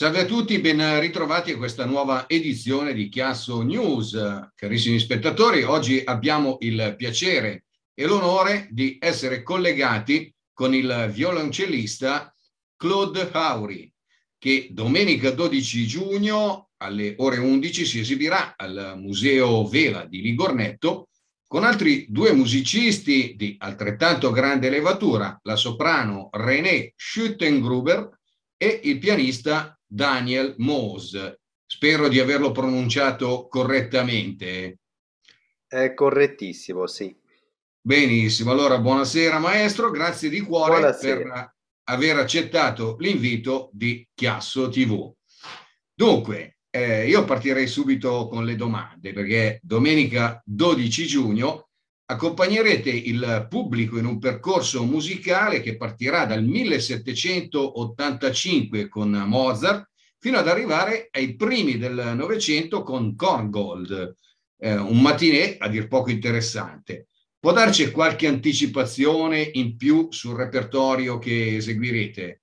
Salve a tutti, ben ritrovati a questa nuova edizione di Chiasso News. Carissimi spettatori, oggi abbiamo il piacere e l'onore di essere collegati con il violoncellista Claude Hauri, che domenica 12 giugno alle ore 11 si esibirà al Museo Vela di Ligornetto con altri due musicisti di altrettanto grande levatura, la soprano René Schüttengruber e il pianista Daniel Mose. Spero di averlo pronunciato correttamente. È correttissimo, sì. Benissimo, allora buonasera maestro, grazie di cuore buonasera. per aver accettato l'invito di Chiasso TV. Dunque, eh, io partirei subito con le domande perché domenica 12 giugno accompagnerete il pubblico in un percorso musicale che partirà dal 1785 con Mozart fino ad arrivare ai primi del Novecento con Korngold, eh, un matinè a dir poco interessante. Può darci qualche anticipazione in più sul repertorio che eseguirete?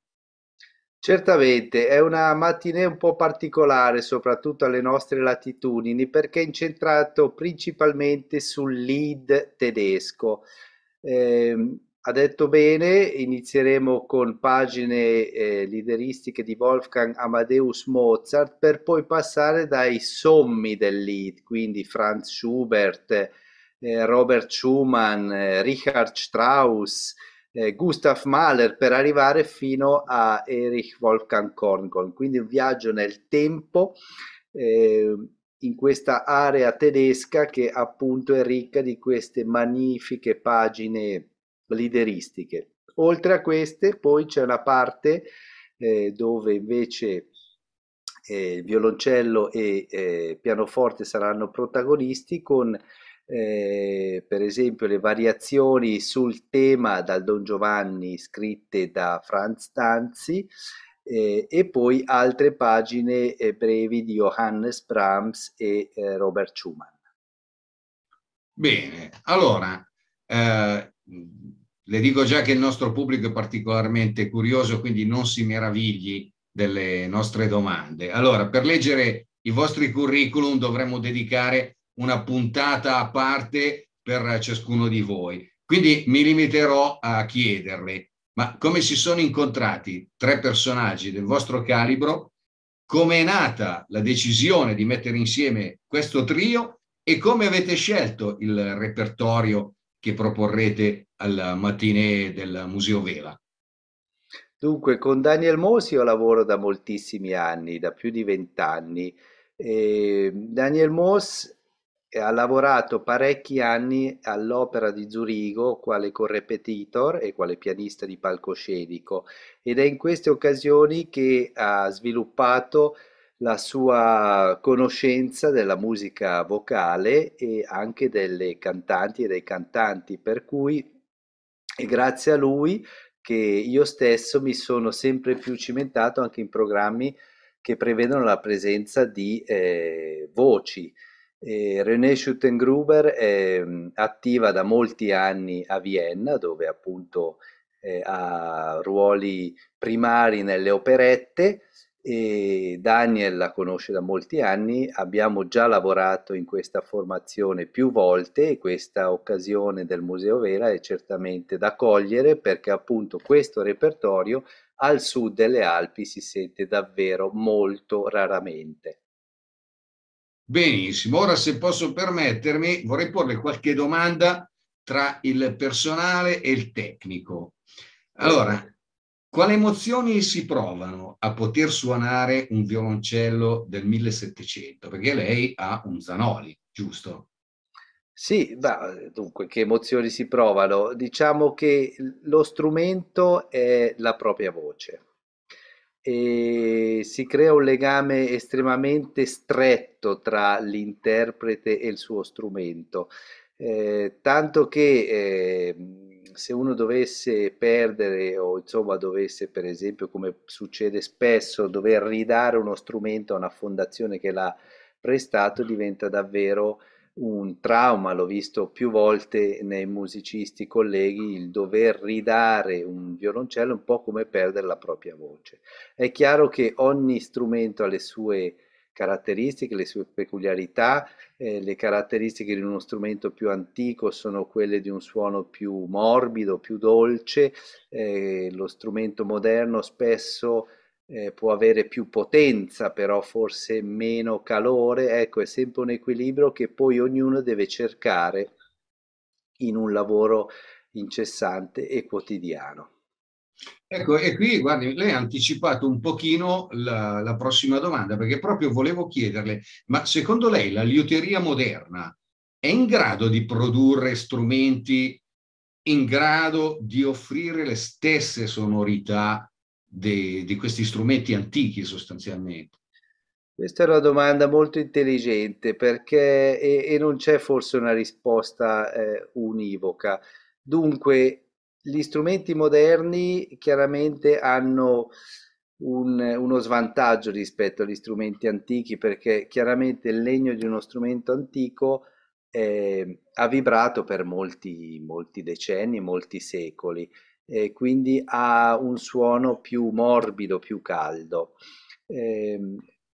Certamente, è una matinée un po' particolare, soprattutto alle nostre latitudini, perché è incentrato principalmente sul lead tedesco. Eh, ha detto bene, inizieremo con pagine eh, lideristiche di Wolfgang Amadeus Mozart per poi passare dai sommi del lead, quindi Franz Schubert, eh, Robert Schumann, eh, Richard Strauss, eh, Gustav Mahler per arrivare fino a Erich Wolfgang Korngold, quindi un viaggio nel tempo ehm, in questa area tedesca che appunto è ricca di queste magnifiche pagine lideristiche. Oltre a queste poi c'è una parte eh, dove invece eh, violoncello e eh, pianoforte saranno protagonisti con eh, per esempio le variazioni sul tema dal Don Giovanni scritte da Franz Tanzi eh, e poi altre pagine eh, brevi di Johannes Brahms e eh, Robert Schumann. Bene, allora eh, le dico già che il nostro pubblico è particolarmente curioso, quindi non si meravigli delle nostre domande. Allora, per leggere i vostri curriculum dovremmo dedicare una puntata a parte per ciascuno di voi. Quindi mi limiterò a chiederle, ma come si sono incontrati tre personaggi del vostro calibro? Come è nata la decisione di mettere insieme questo trio e come avete scelto il repertorio che proporrete al mattinée del Museo Vela. Dunque, con Daniel Mosi io lavoro da moltissimi anni, da più di vent'anni. Daniel Moss ha lavorato parecchi anni all'Opera di Zurigo quale correpetitor e quale pianista di palcoscenico ed è in queste occasioni che ha sviluppato la sua conoscenza della musica vocale e anche delle cantanti e dei cantanti, per cui è grazie a lui che io stesso mi sono sempre più cimentato anche in programmi che prevedono la presenza di eh, voci. Eh, René Schuttengruber è mm, attiva da molti anni a Vienna, dove appunto eh, ha ruoli primari nelle operette, e Daniel la conosce da molti anni, abbiamo già lavorato in questa formazione più volte e questa occasione del Museo Vela è certamente da cogliere perché appunto questo repertorio al sud delle Alpi si sente davvero molto raramente. Benissimo, ora se posso permettermi vorrei porle qualche domanda tra il personale e il tecnico. Allora, quali emozioni si provano a poter suonare un violoncello del 1700? Perché lei ha un Zanoli, giusto? Sì, beh, dunque, che emozioni si provano? Diciamo che lo strumento è la propria voce e si crea un legame estremamente stretto tra l'interprete e il suo strumento, eh, tanto che eh, se uno dovesse perdere o insomma dovesse per esempio come succede spesso dover ridare uno strumento a una fondazione che l'ha prestato diventa davvero un trauma, l'ho visto più volte nei musicisti colleghi, il dover ridare un violoncello è un po' come perdere la propria voce. È chiaro che ogni strumento ha le sue caratteristiche, le sue peculiarità, eh, le caratteristiche di uno strumento più antico sono quelle di un suono più morbido, più dolce, eh, lo strumento moderno spesso eh, può avere più potenza, però forse meno calore, ecco è sempre un equilibrio che poi ognuno deve cercare in un lavoro incessante e quotidiano. Ecco, e qui guardi, lei ha anticipato un pochino la, la, prossima domanda, perché proprio volevo chiederle, ma secondo lei la liuteria moderna è in grado di produrre strumenti in grado di offrire le stesse sonorità de, di questi strumenti antichi sostanzialmente? Questa è una domanda molto intelligente perché, e, e non c'è forse una risposta eh, univoca. Dunque, gli strumenti moderni chiaramente hanno un, uno svantaggio rispetto agli strumenti antichi perché chiaramente il legno di uno strumento antico eh, ha vibrato per molti, molti decenni, molti secoli e quindi ha un suono più morbido, più caldo. Eh,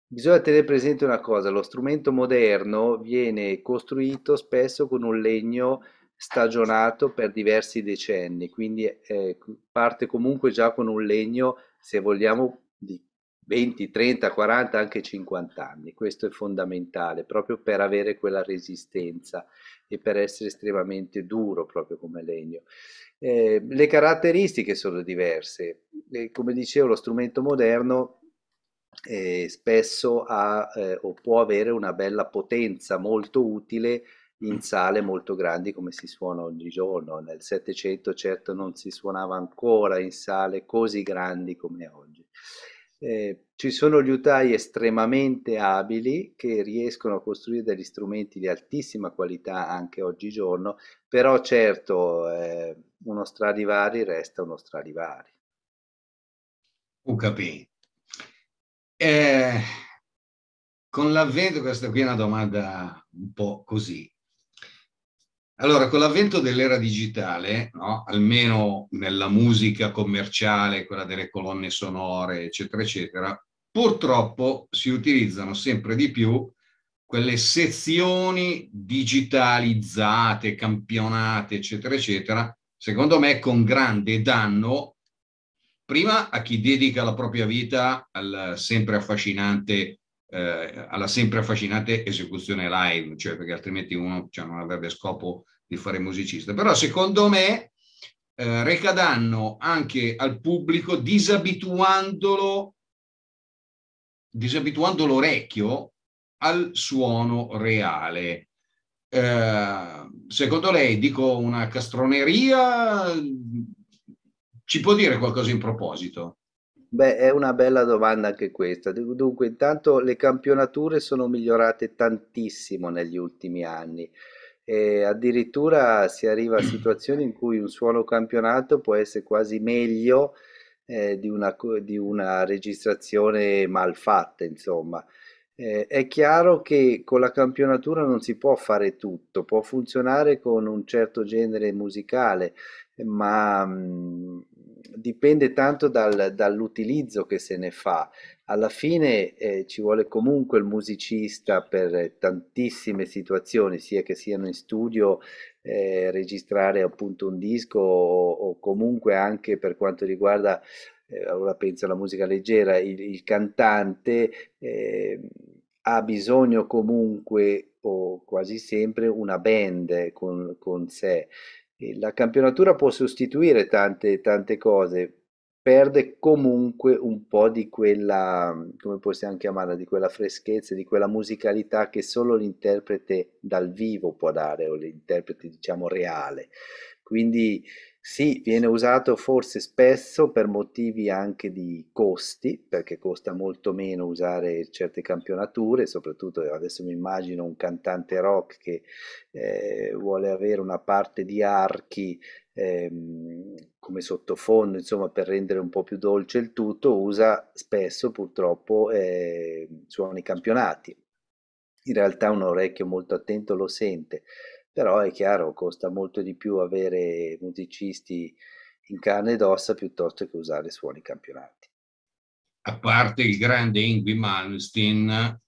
bisogna tenere presente una cosa, lo strumento moderno viene costruito spesso con un legno stagionato per diversi decenni, quindi eh, parte comunque già con un legno, se vogliamo, di 20, 30, 40, anche 50 anni. Questo è fondamentale proprio per avere quella resistenza e per essere estremamente duro proprio come legno. Eh, le caratteristiche sono diverse. E, come dicevo, lo strumento moderno eh, spesso ha eh, o può avere una bella potenza molto utile in sale molto grandi come si suona oggigiorno. Nel Settecento certo non si suonava ancora in sale così grandi come oggi. Eh, ci sono gli utai estremamente abili che riescono a costruire degli strumenti di altissima qualità anche oggigiorno, però certo eh, uno Stradivari resta uno Stradivari. Ho capito. Eh, con l'avvento, questa qui è una domanda un po' così, allora, con l'avvento dell'era digitale, no? almeno nella musica commerciale, quella delle colonne sonore, eccetera, eccetera, purtroppo si utilizzano sempre di più quelle sezioni digitalizzate, campionate, eccetera, eccetera, secondo me con grande danno, prima a chi dedica la propria vita al sempre affascinante eh, alla sempre affascinante esecuzione live, cioè perché altrimenti uno cioè, non avrebbe scopo di fare musicista. Però secondo me eh, reca danno anche al pubblico disabituandolo, disabituando l'orecchio al suono reale. Eh, secondo lei, dico una castroneria, ci può dire qualcosa in proposito? Beh, è una bella domanda anche questa. Dunque, intanto le campionature sono migliorate tantissimo negli ultimi anni. E addirittura si arriva a situazioni in cui un solo campionato può essere quasi meglio eh, di una, di una registrazione malfatta, insomma. Eh, è chiaro che con la campionatura non si può fare tutto, può funzionare con un certo genere musicale, ma mh, mm, dipende tanto dal, dall'utilizzo che se ne fa. Alla fine eh, ci vuole comunque il musicista per tantissime situazioni, sia che siano in studio, eh, registrare appunto un disco o, o, comunque anche per quanto riguarda, eh, ora penso alla musica leggera, il, il cantante eh, ha bisogno comunque o quasi sempre una band con, con sé la campionatura può sostituire tante, tante cose, perde comunque un po' di quella, come possiamo chiamarla, di quella freschezza, di quella musicalità che solo l'interprete dal vivo può dare o l'interprete diciamo reale. Quindi sì, viene usato forse spesso per motivi anche di costi, perché costa molto meno usare certe campionature, soprattutto adesso mi immagino un cantante rock che eh, vuole avere una parte di archi ehm, come sottofondo, insomma, per rendere un po' più dolce il tutto, usa spesso purtroppo eh, suoni campionati. In realtà un orecchio molto attento lo sente però è chiaro, costa molto di più avere musicisti in carne ed ossa piuttosto che usare suoni campionati. A parte il grande Ingui Malmsteen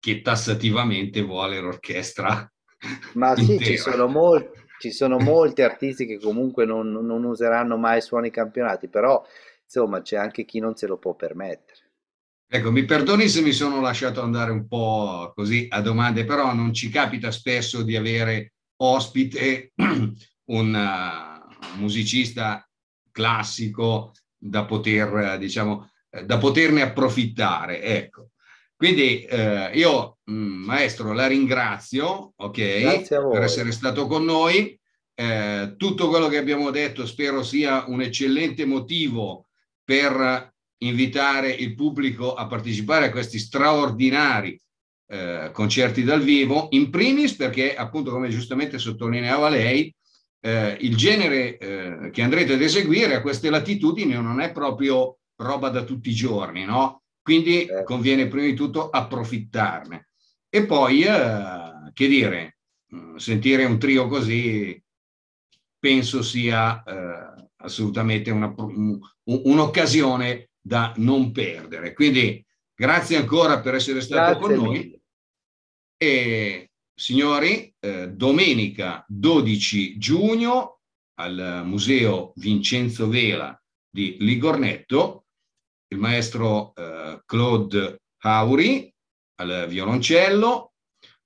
che tassativamente vuole l'orchestra. Ma sì, ci sono, mol- ci sono molti artisti che comunque non, non useranno mai suoni campionati, però insomma c'è anche chi non se lo può permettere. Ecco, mi perdoni se mi sono lasciato andare un po' così a domande, però non ci capita spesso di avere ospite un uh, musicista classico da poter, eh, diciamo, eh, da poterne approfittare, ecco. Quindi eh, io, mm, maestro, la ringrazio, okay, per essere stato con noi. Eh, tutto quello che abbiamo detto spero sia un eccellente motivo per invitare il pubblico a partecipare a questi straordinari eh, concerti dal vivo, in primis perché, appunto, come giustamente sottolineava lei, eh, il genere eh, che andrete ad eseguire a queste latitudini non è proprio roba da tutti i giorni, no? Quindi eh. conviene prima di tutto approfittarne. E poi, eh, che dire, mm, sentire un trio così penso sia eh, assolutamente una, un, un'occasione da non perdere. Quindi grazie ancora per essere stato grazie con noi. Mille. E signori, eh, domenica 12 giugno al Museo Vincenzo Vela di Ligornetto, il maestro eh, Claude Auri al violoncello,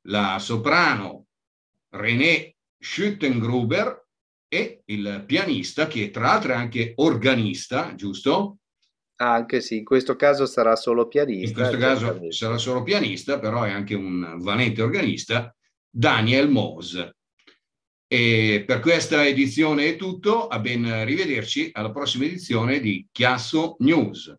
la soprano René Schüttengruber e il pianista che tra l'altro è anche organista, giusto? Anche se in questo caso sarà solo pianista. In questo caso sarà solo pianista, però è anche un valente organista, Daniel Moos. E per questa edizione è tutto, a ben rivederci alla prossima edizione di Chiasso News.